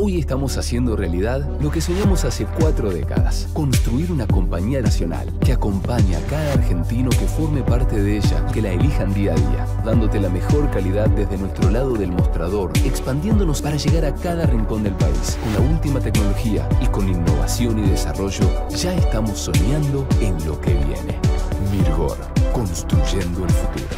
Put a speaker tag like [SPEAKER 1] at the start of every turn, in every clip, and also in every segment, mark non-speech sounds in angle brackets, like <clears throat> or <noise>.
[SPEAKER 1] Hoy estamos haciendo realidad lo que soñamos hace cuatro décadas, construir una compañía nacional que acompañe a cada argentino que forme parte de ella, que la elijan día a día, dándote la mejor calidad desde nuestro lado del mostrador, expandiéndonos para llegar a cada rincón del país. Con la última tecnología y con innovación y desarrollo, ya estamos soñando en lo que viene. Mirgor,
[SPEAKER 2] construyendo el futuro.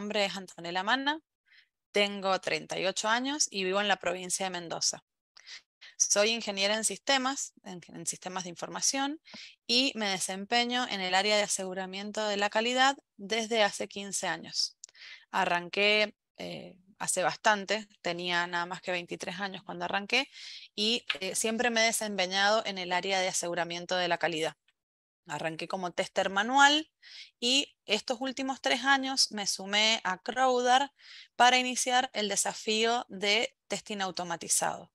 [SPEAKER 1] nombre es Antonella Manna, tengo 38 años y vivo en la provincia de Mendoza. Soy ingeniera en sistemas, en, sistemas de información, y me desempeño en el área de aseguramiento de la calidad desde hace 15 años. Arranqué eh, hace bastante, tenía nada más que 23 años cuando arranqué, y eh, siempre me he desempeñado en el área de aseguramiento de la calidad. Arranqué como tester manual y estos últimos tres años me sumé a Crowdar para iniciar el desafío de testing automatizado.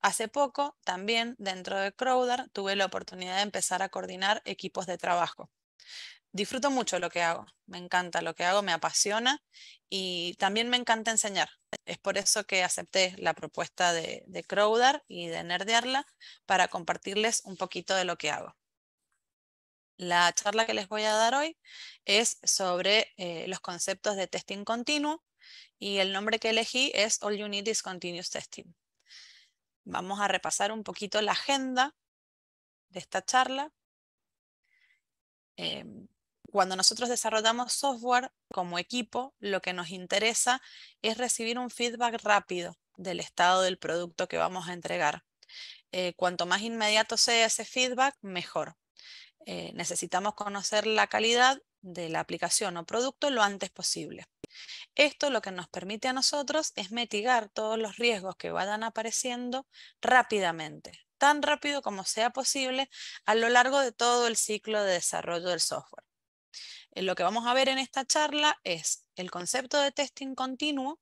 [SPEAKER 1] Hace poco, también dentro de Crowdar, tuve la oportunidad de empezar a coordinar equipos de trabajo. Disfruto mucho lo que hago, me encanta lo que hago, me apasiona y también me encanta enseñar. Es por eso que acepté la propuesta de, de Crowdar y de Nerdearla para compartirles un poquito de lo que hago. La charla que les voy a dar hoy es sobre eh, los conceptos de testing continuo y el nombre que elegí es All You Need is Continuous Testing. Vamos a repasar un poquito la agenda de esta charla. Eh, cuando nosotros desarrollamos software como equipo, lo que nos interesa es recibir un feedback rápido del estado del producto que vamos a entregar. Eh, cuanto más inmediato sea ese feedback, mejor. Eh, necesitamos conocer la calidad de la aplicación o producto lo antes posible. Esto lo que nos permite a nosotros es mitigar todos los riesgos que vayan apareciendo rápidamente, tan rápido como sea posible a lo largo de todo el ciclo de desarrollo del software. Eh, lo que vamos a ver en esta charla es el concepto de testing continuo,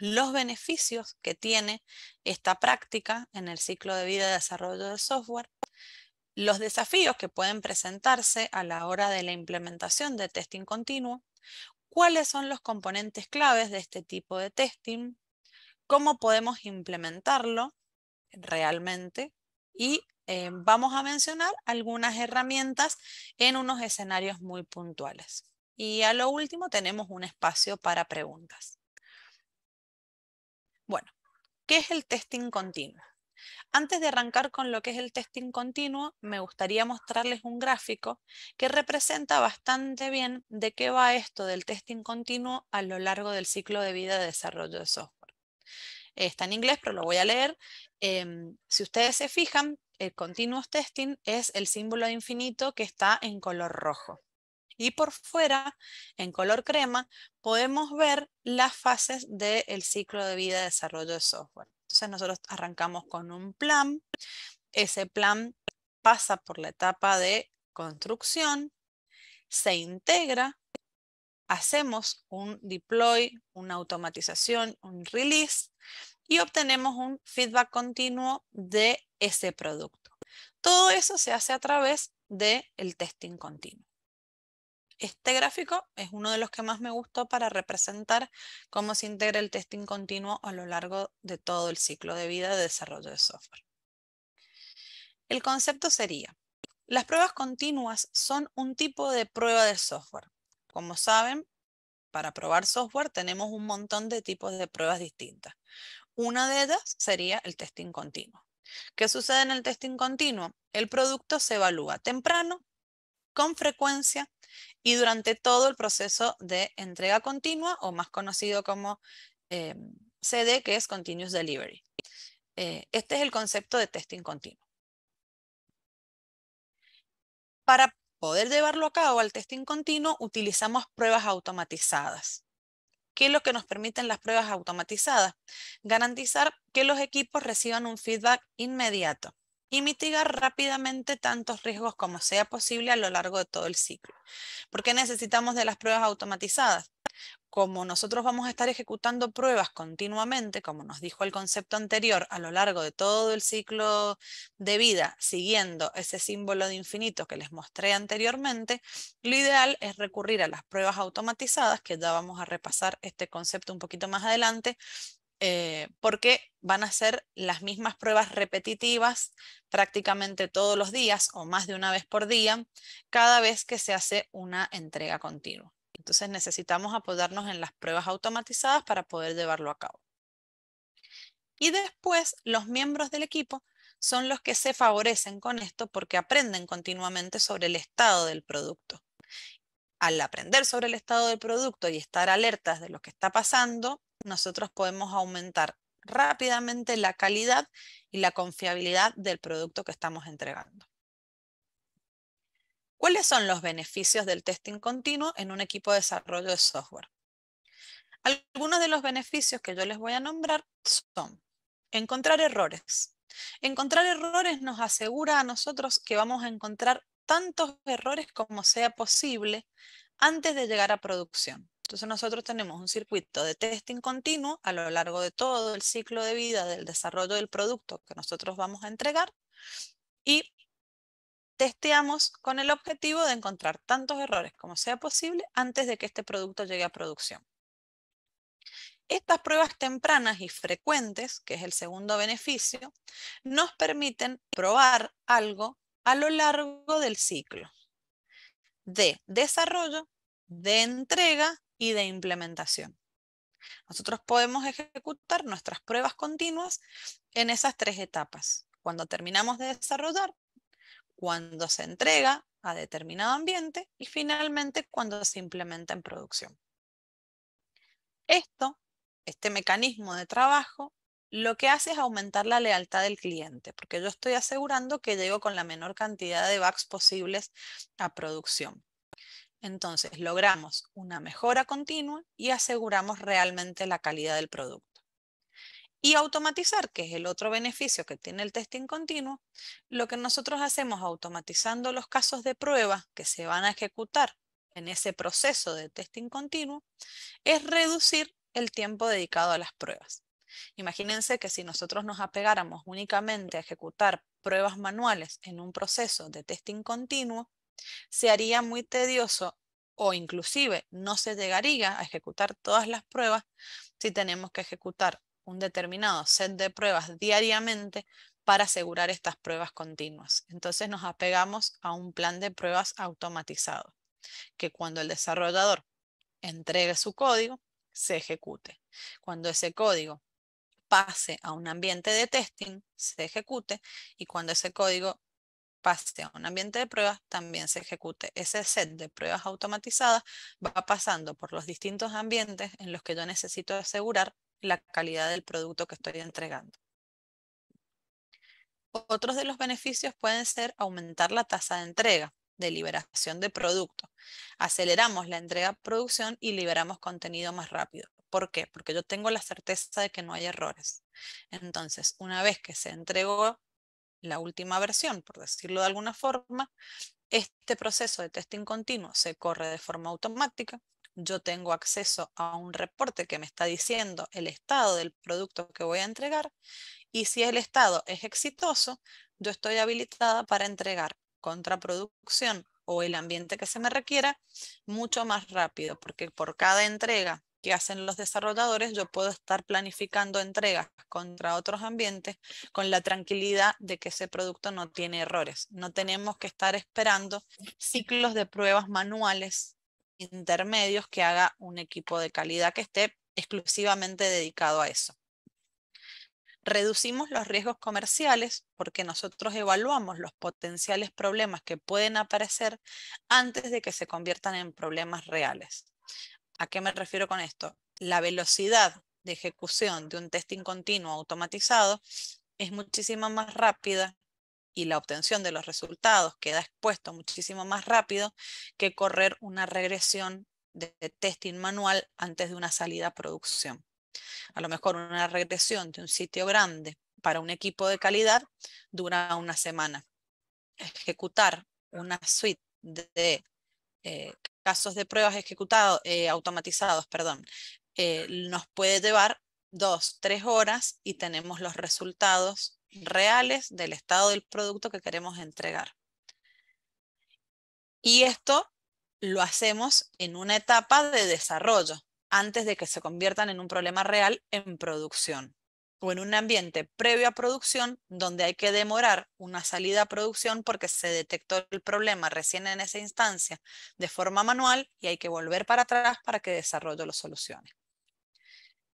[SPEAKER 1] los beneficios que tiene esta práctica en el ciclo de vida de desarrollo del software, los desafíos que pueden presentarse a la hora de la implementación de testing continuo, cuáles son los componentes claves de este tipo de testing, cómo podemos implementarlo realmente y eh, vamos a mencionar algunas herramientas en unos escenarios muy puntuales. Y a lo último tenemos un espacio para preguntas. Bueno, ¿qué es el testing continuo? Antes de arrancar con lo que es el testing continuo, me gustaría mostrarles un gráfico que representa bastante bien de qué va esto del testing continuo a lo largo del ciclo de vida de desarrollo de software. Está en inglés, pero lo voy a leer. Em, si ustedes se fijan, el continuous testing es el símbolo de infinito que está en color rojo. Y por fuera, en color crema, podemos ver las fases del ciclo de vida de desarrollo de software. Entonces nosotros arrancamos con un plan, ese plan pasa por la etapa de construcción, se integra, hacemos un deploy, una automatización, un release y obtenemos un feedback continuo de ese producto. Todo eso se hace a través del testing continuo. Este gráfico es uno de los que más me gustó para representar cómo se integra el testing continuo a lo largo de todo el ciclo de vida de desarrollo de software. El concepto sería, las pruebas continuas son un tipo de prueba de software. Como saben, para probar software tenemos un montón de tipos de pruebas distintas. Una de ellas sería el testing continuo. ¿Qué sucede en el testing continuo? El producto se evalúa temprano, con frecuencia y durante todo el proceso de entrega continua o más conocido como eh, CD, que es Continuous Delivery. Eh, este es el concepto de testing continuo. Para poder llevarlo a cabo al testing continuo, utilizamos pruebas automatizadas. ¿Qué es lo que nos permiten las pruebas automatizadas? Garantizar que los equipos reciban un feedback inmediato y mitigar rápidamente tantos riesgos como sea posible a lo largo de todo el ciclo. ¿Por qué necesitamos de las pruebas automatizadas? Como nosotros vamos a estar ejecutando pruebas continuamente, como nos dijo el concepto anterior, a lo largo de todo el ciclo de vida, siguiendo ese símbolo de infinito que les mostré anteriormente, lo ideal es recurrir a las pruebas automatizadas, que ya vamos a repasar este concepto un poquito más adelante, eh, porque van a ser las mismas pruebas repetitivas prácticamente todos los días o más de una vez por día cada vez que se hace una entrega continua. Entonces necesitamos apoyarnos en las pruebas automatizadas para poder llevarlo a cabo. Y después los miembros del equipo son los que se favorecen con esto porque aprenden continuamente sobre el estado del producto. Al aprender sobre el estado del producto y estar alertas de lo que está pasando, nosotros podemos aumentar rápidamente la calidad y la confiabilidad del producto que estamos entregando. ¿Cuáles son los beneficios del testing continuo en un equipo de desarrollo de software? Algunos de los beneficios que yo les voy a nombrar son encontrar errores. Encontrar errores nos asegura a nosotros que vamos a encontrar tantos errores como sea posible antes de llegar a producción. Entonces nosotros tenemos un circuito de testing continuo a lo largo de todo el ciclo de vida del desarrollo del producto que nosotros vamos a entregar y testeamos con el objetivo de encontrar tantos errores como sea posible antes de que este producto llegue a producción. Estas pruebas tempranas y frecuentes, que es el segundo beneficio, nos permiten probar algo a lo largo del ciclo de desarrollo, de entrega y de implementación. Nosotros podemos ejecutar nuestras pruebas continuas en esas tres etapas. Cuando terminamos de desarrollar, cuando se entrega a determinado ambiente y finalmente cuando se implementa en producción. Esto, este mecanismo de trabajo, lo que hace es aumentar la lealtad del cliente, porque yo estoy asegurando que llego con la menor cantidad de bugs posibles a producción. Entonces logramos una mejora continua y aseguramos realmente la calidad del producto. Y automatizar, que es el otro beneficio que tiene el testing continuo, lo que nosotros hacemos automatizando los casos de prueba que se van a ejecutar en ese proceso de testing continuo, es reducir el tiempo dedicado a las pruebas. Imagínense que si nosotros nos apegáramos únicamente a ejecutar pruebas manuales en un proceso de testing continuo, se haría muy tedioso o inclusive no se llegaría a ejecutar todas las pruebas si tenemos que ejecutar un determinado set de pruebas diariamente para asegurar estas pruebas continuas. Entonces nos apegamos a un plan de pruebas automatizado, que cuando el desarrollador entregue su código, se ejecute. Cuando ese código pase a un ambiente de testing, se ejecute y cuando ese código pase a un ambiente de pruebas, también se ejecute ese set de pruebas automatizadas, va pasando por los distintos ambientes en los que yo necesito asegurar la calidad del producto que estoy entregando. Otros de los beneficios pueden ser aumentar la tasa de entrega de liberación de producto. Aceleramos la entrega a producción y liberamos contenido más rápido. ¿Por qué? Porque yo tengo la certeza de que no hay errores. Entonces, una vez que se entregó la última versión, por decirlo de alguna forma, este proceso de testing continuo se corre de forma automática. Yo tengo acceso a un reporte que me está diciendo el estado del producto que voy a entregar y si el estado es exitoso, yo estoy habilitada para entregar contraproducción o el ambiente que se me requiera mucho más rápido, porque por cada entrega que hacen los desarrolladores, yo puedo estar planificando entregas contra otros ambientes con la tranquilidad de que ese producto no tiene errores. No tenemos que estar esperando ciclos de pruebas manuales intermedios que haga un equipo de calidad que esté exclusivamente dedicado a eso. Reducimos los riesgos comerciales porque nosotros evaluamos los potenciales problemas que pueden aparecer antes de que se conviertan en problemas reales. ¿A qué me refiero con esto? La velocidad de ejecución de un testing continuo automatizado es muchísimo más rápida y la obtención de los resultados queda expuesto muchísimo más rápido que correr una regresión de testing manual antes de una salida a producción. A lo mejor una regresión de un sitio grande para un equipo de calidad dura una semana. Ejecutar una suite de eh, casos de pruebas ejecutados, eh, automatizados, eh, nos puede llevar dos, tres horas y tenemos los resultados reales del estado del producto que queremos entregar. Y esto lo hacemos en una etapa de desarrollo, antes de que se conviertan en un problema real en producción o en un ambiente previo a producción donde hay que demorar una salida a producción porque se detectó el problema recién en esa instancia de forma manual y hay que volver para atrás para que desarrollo lo solucione.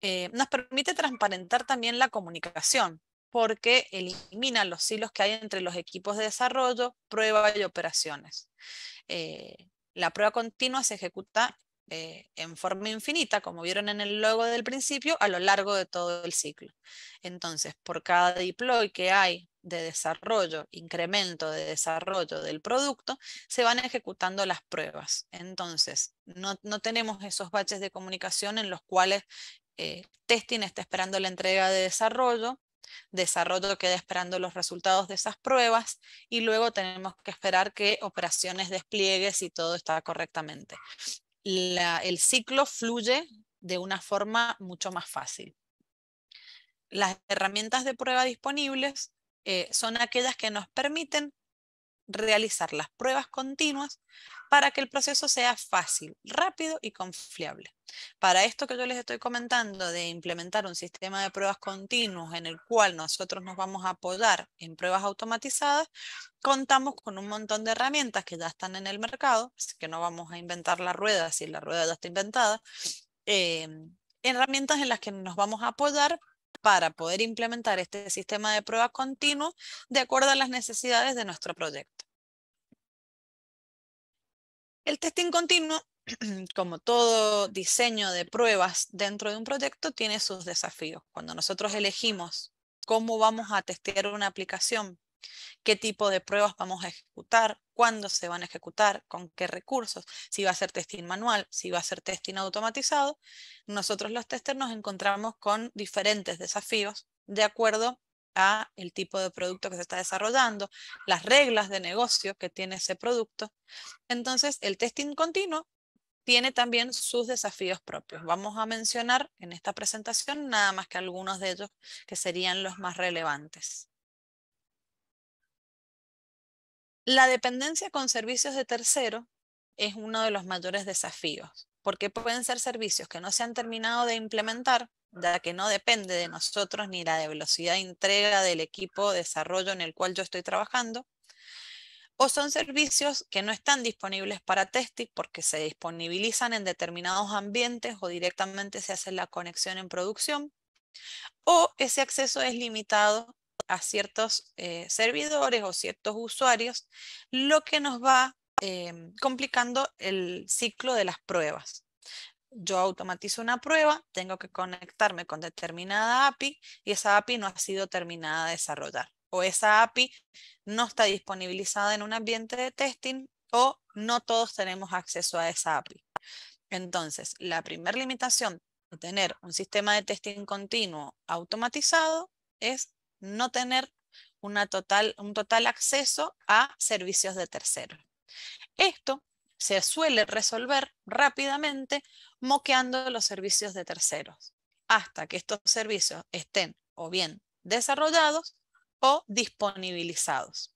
[SPEAKER 1] Eh, nos permite transparentar también la comunicación porque elimina los silos que hay entre los equipos de desarrollo, prueba y operaciones. Eh, la prueba continua se ejecuta eh, en forma infinita, como vieron en el logo del principio, a lo largo de todo el ciclo. Entonces, por cada deploy que hay de desarrollo, incremento de desarrollo del producto, se van ejecutando las pruebas. Entonces, no, tenemos esos baches de comunicación en los cuales eh, testing está esperando la entrega de desarrollo, desarrollo queda esperando los resultados de esas pruebas y luego tenemos que esperar que operaciones despliegues y todo está correctamente el ciclo fluye de una forma mucho más fácil. Las herramientas de prueba disponibles eh, son aquellas que nos permiten realizar las pruebas continuas para que el proceso sea fácil, rápido y confiable. Para esto que yo les estoy comentando de implementar un sistema de pruebas continuos en el cual nosotros nos vamos a apoyar en pruebas automatizadas, contamos con un montón de herramientas que ya están en el mercado, así que no vamos a inventar la rueda si la rueda ya está inventada, em, herramientas en las que nos vamos a apoyar para poder implementar este sistema de pruebas continuo de acuerdo a las necesidades de nuestro proyecto. El testing continuo, <clears throat> como todo diseño de pruebas dentro de un proyecto, tiene sus desafíos. Cuando nosotros elegimos cómo vamos a testear una aplicación, qué tipo de pruebas vamos a ejecutar, cuándo se van a ejecutar, con qué recursos, si va a ser testing manual, si va a ser testing automatizado, nosotros los testers nos encontramos con diferentes desafíos de acuerdo a el tipo de producto que se está desarrollando, las reglas de negocio que tiene ese producto. Entonces, el testing continuo tiene también sus desafíos propios. Vamos a mencionar en esta presentación nada más que algunos de ellos que serían los más relevantes. La dependencia con servicios de tercero es uno de los mayores desafíos, porque pueden ser servicios que no se han terminado de implementar ya que no depende de nosotros ni la velocidad de entrega del equipo de desarrollo en el cual yo estoy trabajando, o son servicios que no están disponibles para testing porque se disponibilizan en determinados ambientes o directamente se hace la conexión en producción, o ese acceso es limitado a ciertos eh, servidores o ciertos usuarios, lo que nos va eh, complicando el ciclo de las pruebas yo automatizo una prueba, tengo que conectarme con determinada API y esa API no ha sido terminada de desarrollar. O esa API no está disponibilizada en un ambiente de testing o no todos tenemos acceso a esa API. Entonces, la primera limitación de tener un sistema de testing continuo automatizado es no tener un total acceso a servicios de terceros. Esto se suele resolver rápidamente moqueando los servicios de terceros, hasta que estos servicios estén o bien desarrollados o disponibilizados.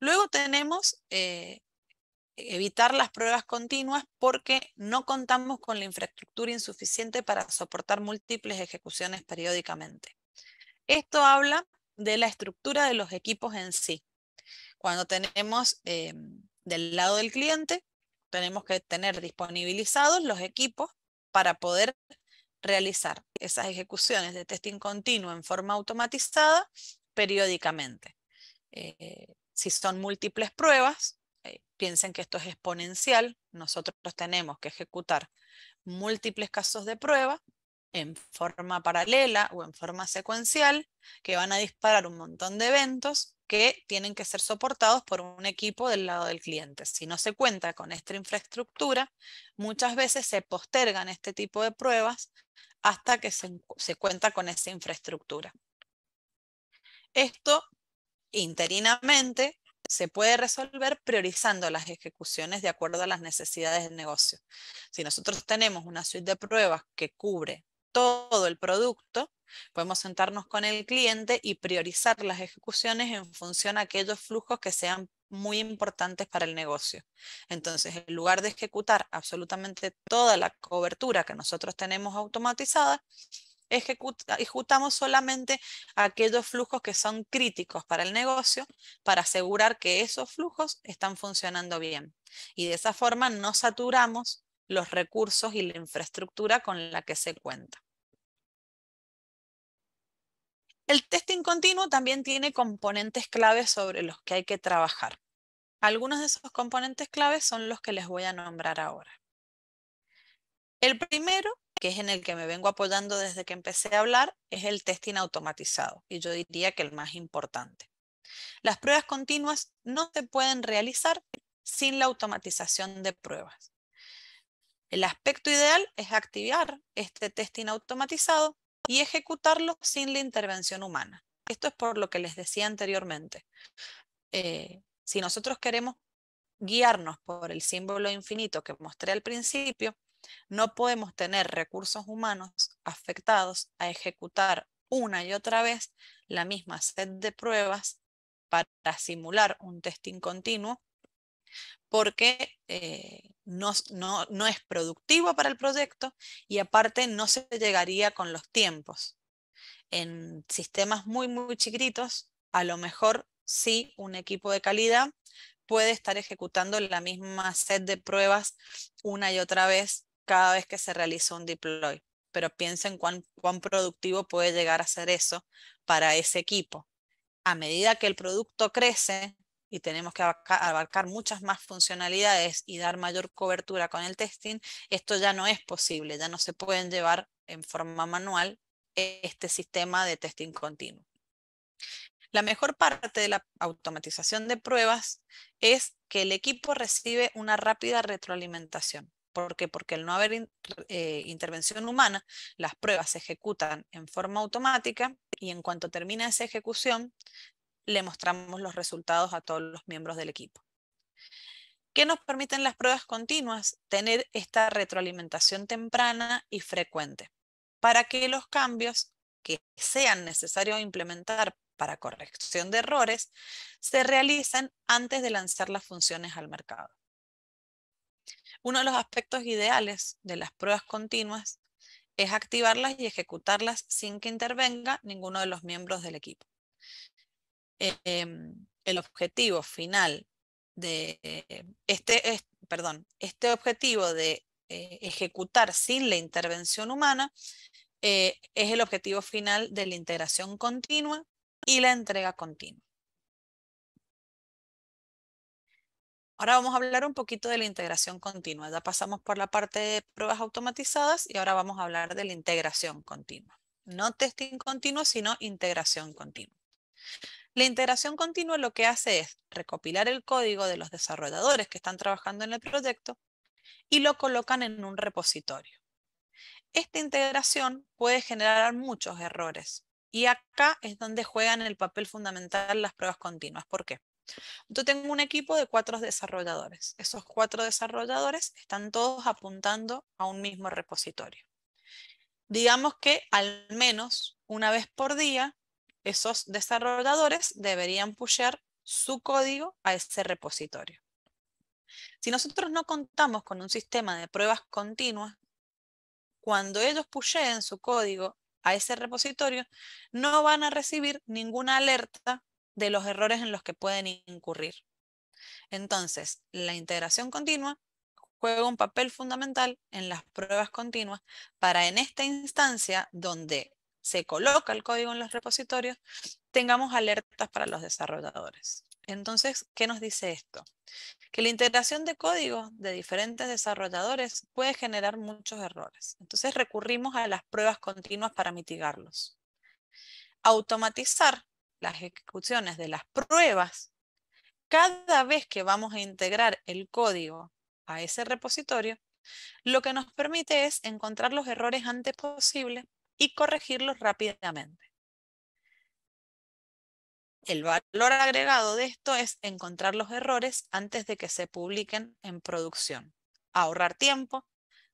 [SPEAKER 1] Luego tenemos eh, evitar las pruebas continuas porque no contamos con la infraestructura insuficiente para soportar múltiples ejecuciones periódicamente. Esto habla de la estructura de los equipos en sí. Cuando tenemos em, del lado del cliente, tenemos que tener disponibilizados los equipos para poder realizar esas ejecuciones de testing continuo en forma automatizada periódicamente. Eh, si son múltiples pruebas, eh, piensen que esto es exponencial, nosotros tenemos que ejecutar múltiples casos de prueba en forma paralela o en forma secuencial, que van a disparar un montón de eventos que tienen que ser soportados por un equipo del lado del cliente. Si no se cuenta con esta infraestructura, muchas veces se postergan este tipo de pruebas hasta que se, cuenta con esa infraestructura. Esto interinamente se puede resolver priorizando las ejecuciones de acuerdo a las necesidades del negocio. Si nosotros tenemos una suite de pruebas que cubre todo el producto, podemos sentarnos con el cliente y priorizar las ejecuciones en función a aquellos flujos que sean muy importantes para el negocio. Entonces, en lugar de ejecutar absolutamente toda la cobertura que nosotros tenemos automatizada, ejecutamos solamente aquellos flujos que son críticos para el negocio para asegurar que esos flujos están funcionando bien. Y de esa forma no saturamos los recursos y la infraestructura con la que se cuenta. El testing continuo también tiene componentes claves sobre los que hay que trabajar. Algunos de esos componentes claves son los que les voy a nombrar ahora. El primero, que es en el que me vengo apoyando desde que empecé a hablar, es el testing automatizado, y yo diría que el más importante. Las pruebas continuas no se pueden realizar sin la automatización de pruebas. El aspecto ideal es activar este testing automatizado y ejecutarlo sin la intervención humana. Esto es por lo que les decía anteriormente. Eh, si nosotros queremos guiarnos por el símbolo infinito que mostré al principio, no podemos tener recursos humanos afectados a ejecutar una y otra vez la misma set de pruebas para simular un testing continuo, porque eh, no, es productivo para el proyecto y aparte no se llegaría con los tiempos. En sistemas muy, muy chiquitos a lo mejor sí un equipo de calidad puede estar ejecutando la misma set de pruebas una y otra vez cada vez que se realiza un deploy. Pero piensen cuán, cuán productivo puede llegar a ser eso para ese equipo. A medida que el producto crece, y tenemos que abarcar, muchas más funcionalidades y dar mayor cobertura con el testing, esto ya no es posible, ya no se pueden llevar en forma manual este sistema de testing continuo. La mejor parte de la automatización de pruebas es que el equipo recibe una rápida retroalimentación. ¿Por qué? Porque al no haber eh, intervención humana, las pruebas se ejecutan en forma automática y en cuanto termina esa ejecución, le mostramos los resultados a todos los miembros del equipo. ¿Qué nos permiten las pruebas continuas? Tener esta retroalimentación temprana y frecuente para que los cambios que sean necesarios implementar para corrección de errores se realicen antes de lanzar las funciones al mercado. Uno de los aspectos ideales de las pruebas continuas es activarlas y ejecutarlas sin que intervenga ninguno de los miembros del equipo. Em, el objetivo final de eh, este, perdón, este objetivo de eh, ejecutar sin la intervención humana eh, es el objetivo final de la integración continua y la entrega continua. Ahora vamos a hablar un poquito de la integración continua. Ya pasamos por la parte de pruebas automatizadas y ahora vamos a hablar de la integración continua. No testing continuo, sino integración continua. La integración continua lo que hace es recopilar el código de los desarrolladores que están trabajando en el proyecto y lo colocan en un repositorio. Esta integración puede generar muchos errores y acá es donde juegan el papel fundamental las pruebas continuas. ¿Por qué? Yo tengo un equipo de cuatro desarrolladores. Esos cuatro desarrolladores están todos apuntando a un mismo repositorio. Digamos que al menos una vez por día esos desarrolladores deberían pushear su código a ese repositorio. Si nosotros no contamos con un sistema de pruebas continuas, cuando ellos pusheen su código a ese repositorio, no van a recibir ninguna alerta de los errores en los que pueden incurrir. Entonces, la integración continua juega un papel fundamental en las pruebas continuas para en esta instancia donde se coloca el código en los repositorios, tengamos alertas para los desarrolladores. Entonces, ¿qué nos dice esto? Que la integración de código de diferentes desarrolladores puede generar muchos errores. Entonces, recurrimos a las pruebas continuas para mitigarlos. Automatizar las ejecuciones de las pruebas cada vez que vamos a integrar el código a ese repositorio, lo que nos permite es encontrar los errores antes posible y corregirlos rápidamente. El valor agregado de esto es encontrar los errores antes de que se publiquen en producción, ahorrar tiempo,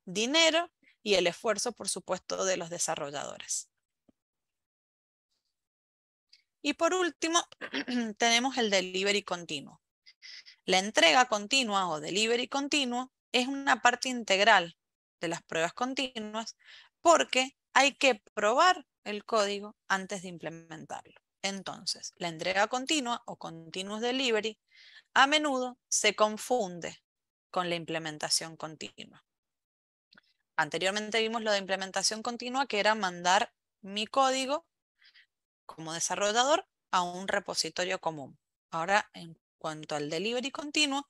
[SPEAKER 1] dinero y el esfuerzo, por supuesto, de los desarrolladores. Y por último, <clears throat> tenemos el delivery continuo. La entrega continua o delivery continuo es una parte integral de las pruebas continuas porque hay que probar el código antes de implementarlo. Entonces, la entrega continua o continuous delivery a menudo se confunde con la implementación continua. Anteriormente vimos lo de implementación continua, que era mandar mi código como desarrollador a un repositorio común. Ahora, en cuanto al delivery continuo,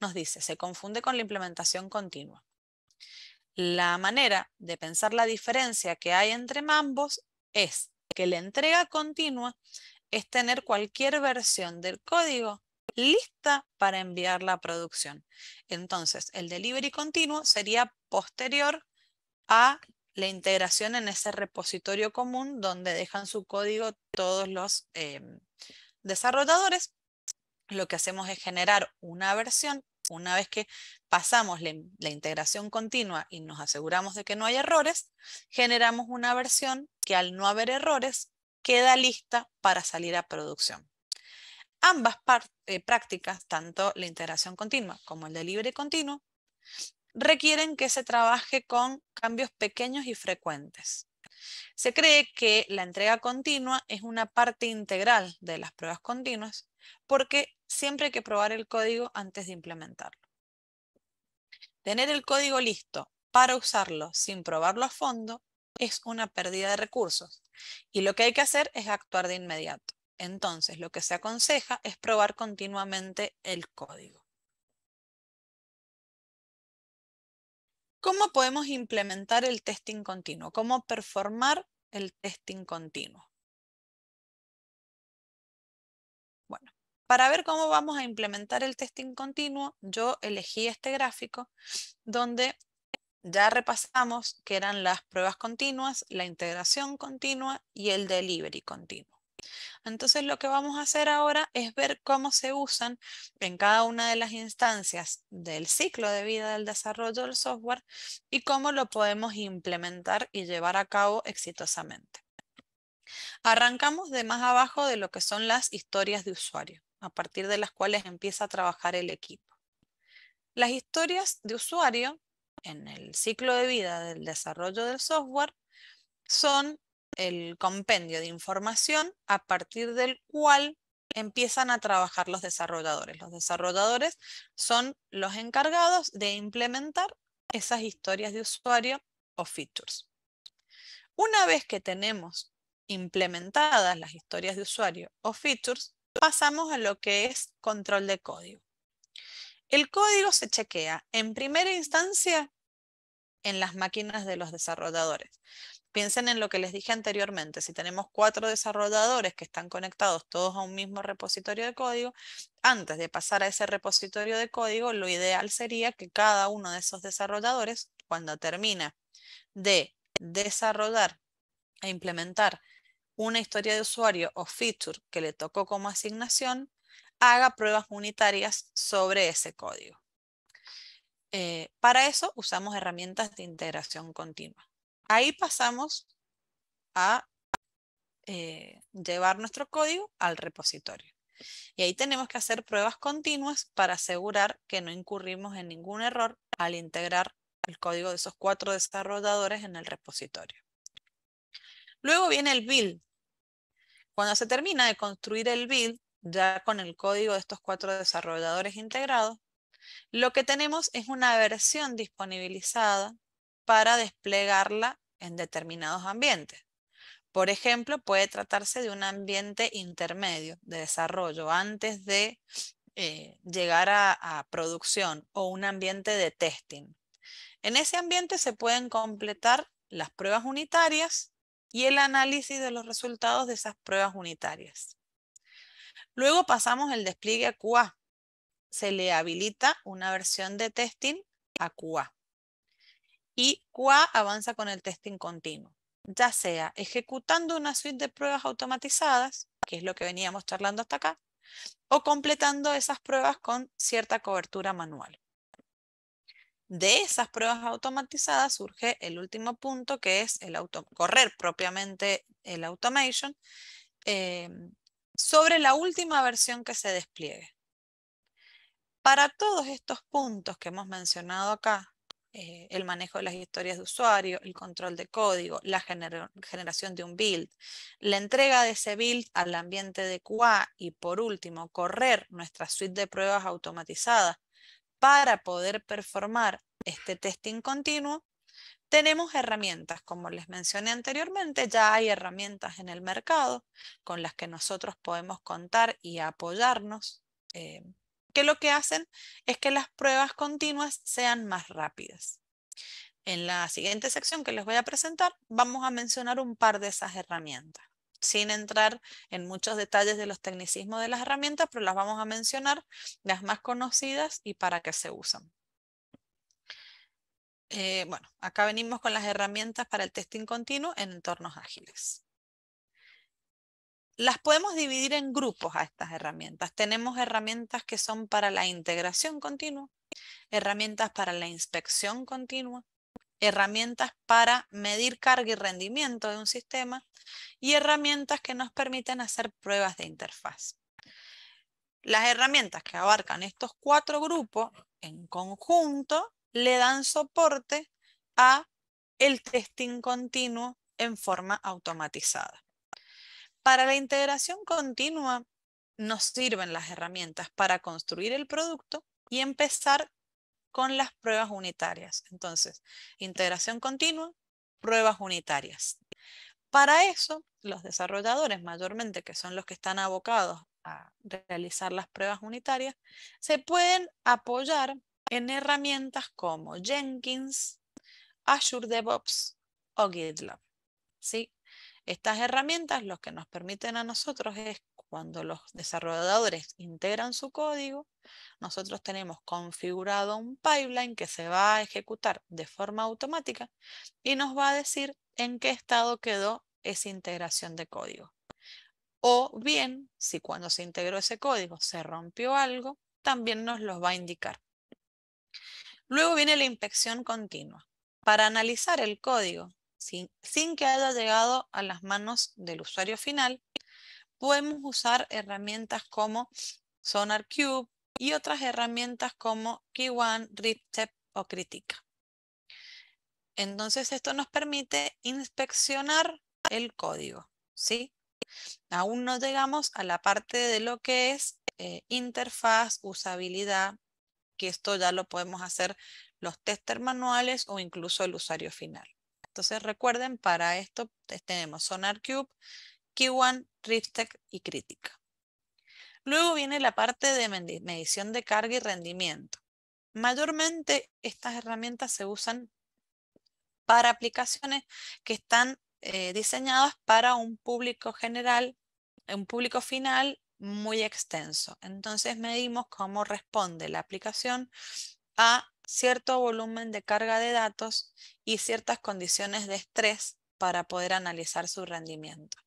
[SPEAKER 1] nos dice, se confunde con la implementación continua. La manera de pensar la diferencia que hay entre ambos es que la entrega continua es tener cualquier versión del código lista para enviar la producción. Entonces, el delivery continuo sería posterior a la integración en ese repositorio común donde dejan su código todos los em, desarrolladores. Lo que hacemos es generar una versión. Una vez que pasamos la, integración continua y nos aseguramos de que no hay errores, generamos una versión que al no haber errores queda lista para salir a producción. Ambas eh, prácticas, tanto la integración continua como el delivery continuo, requieren que se trabaje con cambios pequeños y frecuentes. Se cree que la entrega continua es una parte integral de las pruebas continuas porque siempre hay que probar el código antes de implementarlo. Tener el código listo para usarlo sin probarlo a fondo es una pérdida de recursos y lo que hay que hacer es actuar de inmediato. Entonces, lo que se aconseja es probar continuamente el código. ¿Cómo podemos implementar el testing continuo? ¿Cómo performar el testing continuo? Para ver cómo vamos a implementar el testing continuo, yo elegí este gráfico donde ya repasamos que eran las pruebas continuas, la integración continua y el delivery continuo. Entonces lo que vamos a hacer ahora es ver cómo se usan en cada una de las instancias del ciclo de vida del desarrollo del software y cómo lo podemos implementar y llevar a cabo exitosamente. Arrancamos de más abajo de lo que son las historias de usuario a partir de las cuales empieza a trabajar el equipo. Las historias de usuario en el ciclo de vida del desarrollo del software son el compendio de información a partir del cual empiezan a trabajar los desarrolladores. Los desarrolladores son los encargados de implementar esas historias de usuario o features. Una vez que tenemos implementadas las historias de usuario o features, Pasamos a lo que es control de código. El código se chequea en primera instancia en las máquinas de los desarrolladores. Piensen en lo que les dije anteriormente, si tenemos cuatro desarrolladores que están conectados todos a un mismo repositorio de código, antes de pasar a ese repositorio de código, lo ideal sería que cada uno de esos desarrolladores, cuando termina de desarrollar e implementar una historia de usuario o feature que le tocó como asignación, haga pruebas unitarias sobre ese código. Eh, para eso usamos herramientas de integración continua. Ahí pasamos a eh, llevar nuestro código al repositorio. Y ahí tenemos que hacer pruebas continuas para asegurar que no incurrimos en ningún error al integrar el código de esos cuatro desarrolladores en el repositorio. Luego viene el build, cuando se termina de construir el build, ya con el código de estos cuatro desarrolladores integrados, lo que tenemos es una versión disponibilizada para desplegarla en determinados ambientes. Por ejemplo, puede tratarse de un ambiente intermedio de desarrollo antes de eh, llegar a producción o un ambiente de testing. En ese ambiente se pueden completar las pruebas unitarias y el análisis de los resultados de esas pruebas unitarias. Luego pasamos el despliegue a QA. Se le habilita una versión de testing a QA. Y QA avanza con el testing continuo, ya sea ejecutando una suite de pruebas automatizadas, que es lo que veníamos charlando hasta acá, o completando esas pruebas con cierta cobertura manual de esas pruebas automatizadas surge el último punto que es el correr propiamente el automation em, sobre la última versión que se despliegue. Para todos estos puntos que hemos mencionado acá, eh, el manejo de las historias de usuario, el control de código, la generación de un build, la entrega de ese build al ambiente de QA y por último, correr nuestra suite de pruebas automatizadas para poder performar este testing continuo, tenemos herramientas, como les mencioné anteriormente, ya hay herramientas en el mercado con las que nosotros podemos contar y apoyarnos, eh, que lo que hacen es que las pruebas continuas sean más rápidas. En la siguiente sección que les voy a presentar, vamos a mencionar un par de esas herramientas sin entrar en muchos detalles de los tecnicismos de las herramientas, pero las vamos a mencionar, las más conocidas y para qué se usan. Eh, bueno, acá venimos con las herramientas para el testing continuo en entornos ágiles. Las podemos dividir en grupos a estas herramientas. Tenemos herramientas que son para la integración continua, herramientas para la inspección continua, herramientas para medir carga y rendimiento de un sistema y herramientas que nos permiten hacer pruebas de interfaz. Las herramientas que abarcan estos cuatro grupos en conjunto le dan soporte a el testing continuo en forma automatizada. Para la integración continua nos sirven las herramientas para construir el producto y empezar con las pruebas unitarias. Entonces, integración continua, pruebas unitarias. Para eso, los desarrolladores, mayormente que son los que están abocados a realizar las pruebas unitarias, se pueden apoyar en herramientas como Jenkins, Azure DevOps o GitLab. ¿sí? Estas herramientas lo que nos permiten a nosotros es cuando los desarrolladores integran su código, nosotros tenemos configurado un pipeline que se va a ejecutar de forma automática y nos va a decir en qué estado quedó esa integración de código. O bien, si cuando se integró ese código se rompió algo, también nos los va a indicar. Luego viene la inspección continua. Para analizar el código sin, sin, que haya llegado a las manos del usuario final, podemos usar herramientas como SonarCube y otras herramientas como Keyone, RipTep o Critica. Entonces esto nos permite inspeccionar el código, ¿sí? Aún no llegamos a la parte de lo que es eh, interfaz, usabilidad, que esto ya lo podemos hacer los testers manuales o incluso el usuario final. Entonces recuerden, para esto pues, tenemos SonarCube, one, Tech y Crítica. Luego viene la parte de medición de carga y rendimiento. Mayormente estas herramientas se usan para aplicaciones que están eh, diseñadas para un público general, un público final muy extenso. Entonces medimos cómo responde la aplicación a cierto volumen de carga de datos y ciertas condiciones de estrés para poder analizar su rendimiento.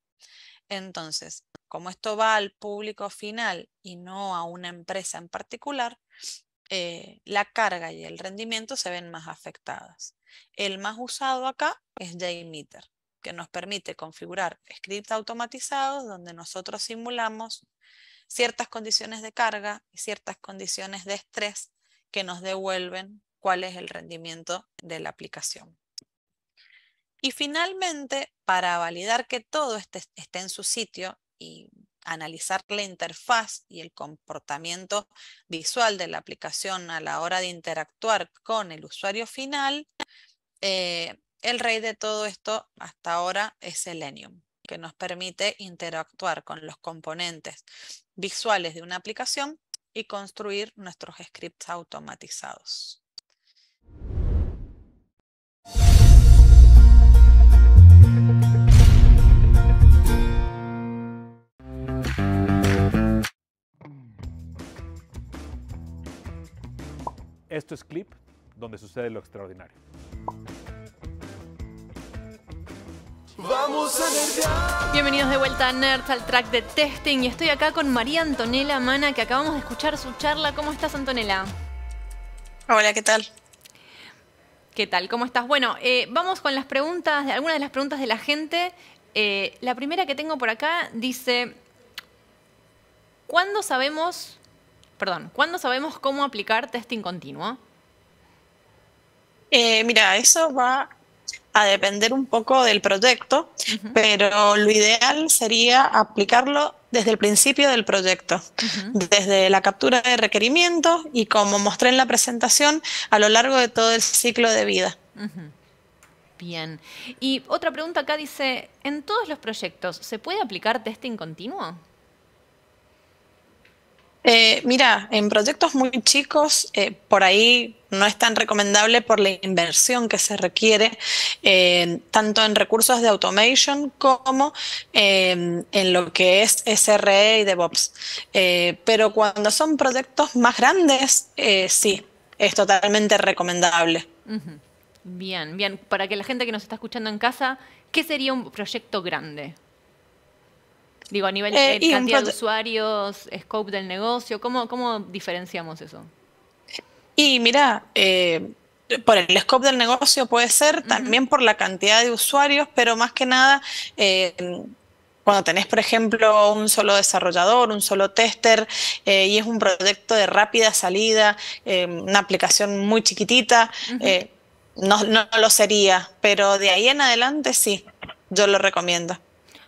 [SPEAKER 1] Entonces, como esto va al público final y no a una empresa en particular, eh, la carga y el rendimiento se ven más afectadas. El más usado acá es JMeter, que nos permite configurar scripts automatizados donde nosotros simulamos ciertas condiciones de carga y ciertas condiciones de estrés que nos devuelven cuál es el rendimiento de la aplicación. Y finalmente, para validar que todo esté, en su sitio y analizar la interfaz y el comportamiento visual de la aplicación a la hora de interactuar con el usuario final, eh, el rey de todo esto hasta ahora es Selenium, que nos permite interactuar con los componentes visuales de una aplicación y construir nuestros scripts automatizados.
[SPEAKER 2] Esto es Clip, donde sucede lo extraordinario. Vamos Bienvenidos de vuelta a Nerds al track de testing y estoy acá con María Antonella Mana que acabamos de escuchar su charla. ¿Cómo estás Antonella? Hola, ¿qué tal? ¿Qué tal? ¿Cómo estás? Bueno, eh, vamos con las preguntas, algunas de las preguntas de la gente. Eh, la primera que tengo por acá dice, ¿cuándo sabemos perdón, ¿cuándo sabemos cómo aplicar testing continuo? Eh, mira, eso va a
[SPEAKER 1] depender un poco del proyecto, pero lo ideal sería aplicarlo desde el principio del proyecto, desde la captura de requerimientos y como mostré en la presentación, a lo largo de todo el ciclo de vida.
[SPEAKER 2] Bien. Y otra pregunta acá dice, ¿en todos los proyectos se puede aplicar testing continuo?
[SPEAKER 1] Eh, mira, en proyectos muy chicos, eh, por ahí no es tan recomendable por la inversión que se requiere, eh, tanto en recursos de automation como en lo que es SRE y DevOps. pero cuando son proyectos más grandes, sí, es totalmente recomendable.
[SPEAKER 2] Bien, bien. Para que la gente que nos está escuchando en casa, ¿qué sería un proyecto grande? Digo, a nivel eh, de cantidad de usuarios, scope del negocio, ¿cómo, diferenciamos eso?
[SPEAKER 1] Y mira, eh, por el scope del negocio puede ser, también por la cantidad de usuarios, pero más que nada, eh, cuando tenés, por ejemplo, un solo desarrollador, un solo tester, y es un proyecto de rápida salida, una aplicación muy chiquitita, no, no lo sería, pero de ahí en adelante sí, yo lo recomiendo.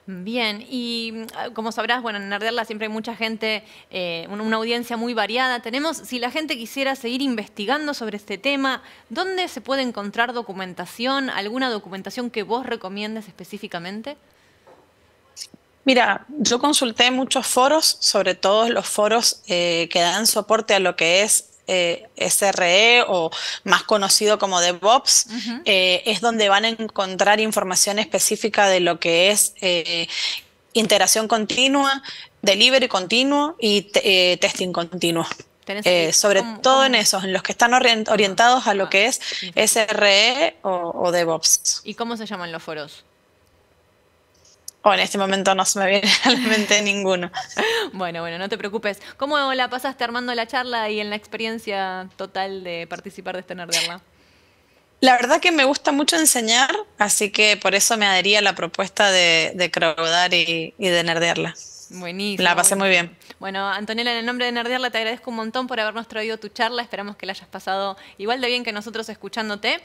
[SPEAKER 2] Bien, y mm, como sabrás, bueno, en Arderla siempre hay mucha gente, eh, una audiencia muy variada. Tenemos, si la gente quisiera seguir investigando sobre este tema, ¿dónde se puede encontrar documentación? ¿Alguna documentación que vos recomiendes específicamente?
[SPEAKER 1] Mira, yo consulté muchos foros, sobre todo los foros eh, que dan soporte a lo que es eh, SRE o más conocido como DevOps, eh, es donde van a encontrar información específica de lo que es eh, interacción continua, delivery continuo y eh, testing continuo. sobre todo en esos, en los que están ah, orientados a lo ah, que es SRE o, o DevOps.
[SPEAKER 2] ¿Y cómo se llaman los foros? O oh, en este momento no se me viene <laughs> a la mente ninguno. Bueno, bueno, no te preocupes. ¿Cómo la pasaste armando la charla y en la experiencia total de participar de este Nerderla? La verdad que me gusta mucho enseñar,
[SPEAKER 1] así que por eso me adhería a la propuesta de, de y, y de Nerdearla. Buenísimo. La pasé muy bien.
[SPEAKER 2] Bueno, Antonella, en el nombre de Nerdiarla, te agradezco un montón por habernos traído tu charla. Esperamos que la hayas pasado igual de bien que nosotros escuchándote.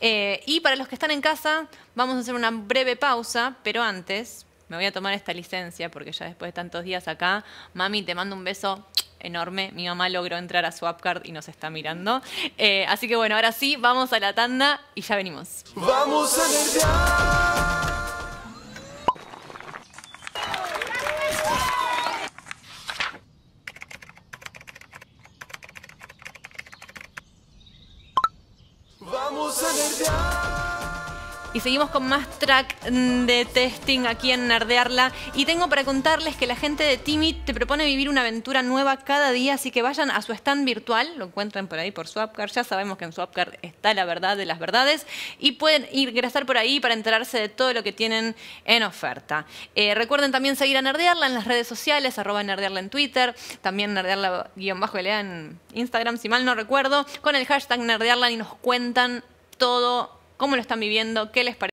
[SPEAKER 2] Eh, y para los que están en casa, vamos a hacer una breve pausa, pero antes me voy a tomar esta licencia porque ya después de tantos días acá, mami, te mando un beso enorme. Mi mamá logró entrar a su y nos está mirando. Eh, así que bueno, ahora sí, vamos a la tanda y ya venimos. Vamos a y seguimos con más track de testing aquí en Nerdearla. Y tengo para contarles que la gente de Timid te propone vivir una aventura nueva cada día, así que vayan a su stand virtual, lo encuentran por ahí por Swapcar. ya sabemos que en Swapcar está la verdad de las verdades, y pueden ingresar por ahí para enterarse de todo lo que tienen en oferta. Eh, recuerden también seguir a Nerdearla en las redes sociales, arroba Nerdearla en Twitter, también Nerdearla-LA en Instagram, si mal no recuerdo, con el hashtag Nerdearla y nos cuentan todo cómo lo están viviendo, qué les parece.